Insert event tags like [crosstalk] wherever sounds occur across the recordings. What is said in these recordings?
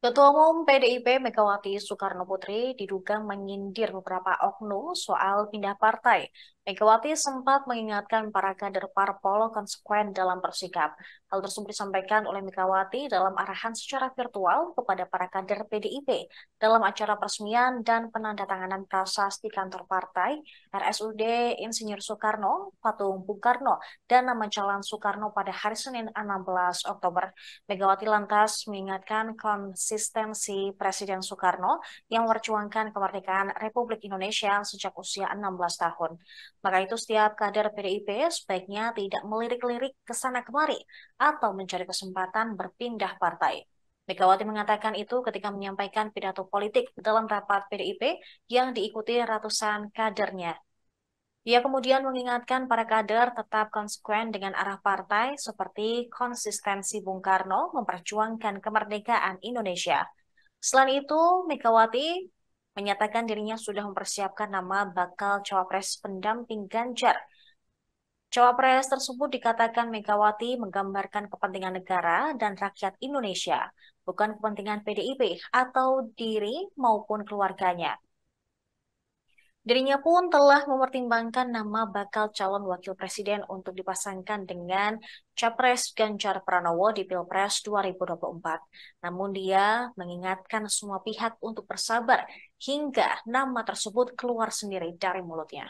Ketua Umum PDIP Megawati Soekarno Putri diduga menyindir beberapa oknum soal pindah partai. Megawati sempat mengingatkan para kader parpol konsekuen dalam bersikap. Hal tersebut disampaikan oleh Megawati dalam arahan secara virtual kepada para kader PDIP dalam acara peresmian dan penandatanganan prasasti kantor partai RSUD Insinyur Soekarno, Patung Bung Karno, dan nama Jalan Soekarno pada hari Senin 16 Oktober. Megawati lantas mengingatkan konsep sistem Presiden Soekarno yang merjuangkan kemerdekaan Republik Indonesia sejak usia 16 tahun. Maka itu setiap kader PDIP sebaiknya tidak melirik-lirik ke sana kemari atau mencari kesempatan berpindah partai. Megawati mengatakan itu ketika menyampaikan pidato politik dalam rapat PDIP yang diikuti ratusan kadernya ia kemudian mengingatkan para kader tetap konsekuen dengan arah partai seperti konsistensi Bung Karno memperjuangkan kemerdekaan Indonesia. Selain itu, Megawati menyatakan dirinya sudah mempersiapkan nama bakal cawapres pendamping Ganjar. Cawapres tersebut dikatakan Megawati menggambarkan kepentingan negara dan rakyat Indonesia, bukan kepentingan PDIP atau diri maupun keluarganya. Dirinya pun telah mempertimbangkan nama bakal calon wakil presiden untuk dipasangkan dengan Capres Ganjar Pranowo di Pilpres 2024. Namun dia mengingatkan semua pihak untuk bersabar hingga nama tersebut keluar sendiri dari mulutnya.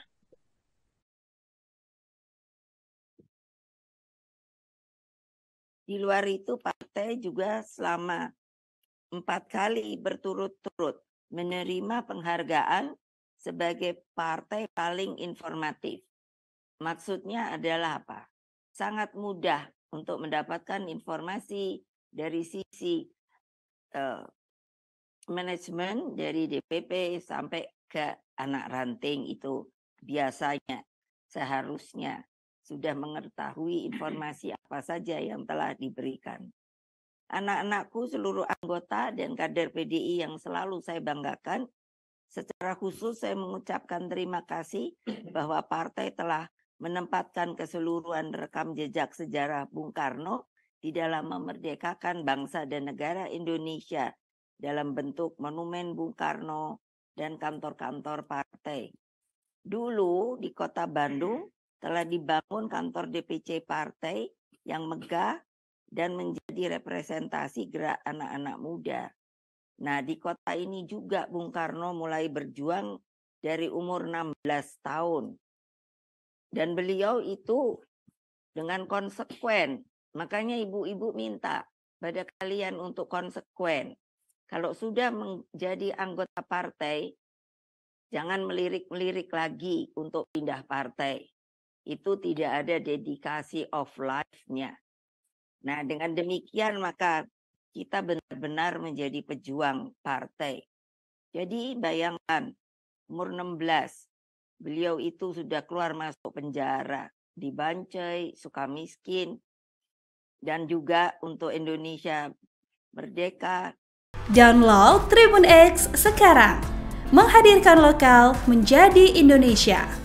Di luar itu partai juga selama empat kali berturut-turut menerima penghargaan sebagai partai paling informatif. Maksudnya adalah apa? Sangat mudah untuk mendapatkan informasi dari sisi uh, manajemen dari DPP sampai ke anak ranting itu biasanya seharusnya sudah mengetahui informasi [clears throat] apa saja yang telah diberikan. Anak-anakku seluruh anggota dan kader PDI yang selalu saya banggakan Secara khusus saya mengucapkan terima kasih [clears throat] bahwa partai telah menempatkan keseluruhan rekam jejak sejarah Bung Karno di dalam memerdekakan bangsa dan negara Indonesia dalam bentuk monumen Bung Karno dan kantor-kantor partai. Dulu di kota Bandung [clears throat] telah dibangun kantor DPC partai yang megah dan menjadi representasi gerak anak-anak muda. Nah, di kota ini juga Bung Karno mulai berjuang dari umur 16 tahun. Dan beliau itu dengan konsekuen. Makanya ibu-ibu minta pada kalian untuk konsekuen. Kalau sudah menjadi anggota partai, jangan melirik-melirik lagi untuk pindah partai. Itu tidak ada dedikasi of life-nya. Nah, dengan demikian maka kita benar-benar menjadi pejuang partai. Jadi bayangkan umur 16 beliau itu sudah keluar masuk penjara di Bancai, miskin, dan juga untuk Indonesia merdeka. Download Tribun X sekarang. Menghadirkan lokal menjadi Indonesia.